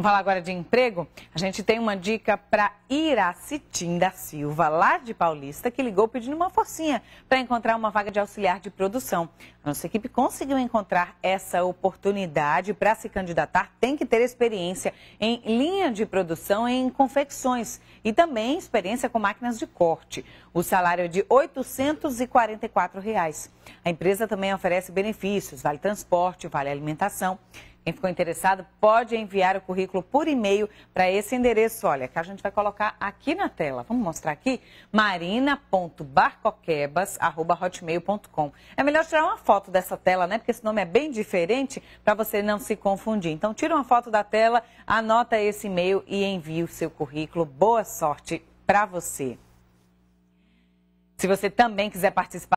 Vamos falar agora de emprego? A gente tem uma dica para Iracitim da Silva, lá de Paulista, que ligou pedindo uma forcinha para encontrar uma vaga de auxiliar de produção. A nossa equipe conseguiu encontrar essa oportunidade. Para se candidatar, tem que ter experiência em linha de produção em confecções e também experiência com máquinas de corte. O salário é de R$ 844. A empresa também oferece benefícios, vale transporte, vale alimentação. Quem ficou interessado pode enviar o currículo por e-mail para esse endereço, olha, que a gente vai colocar aqui na tela. Vamos mostrar aqui? marina.barcoquebas.hotmail.com É melhor tirar uma foto dessa tela, né? Porque esse nome é bem diferente para você não se confundir. Então, tira uma foto da tela, anota esse e-mail e envie o seu currículo. Boa sorte para você. Se você também quiser participar,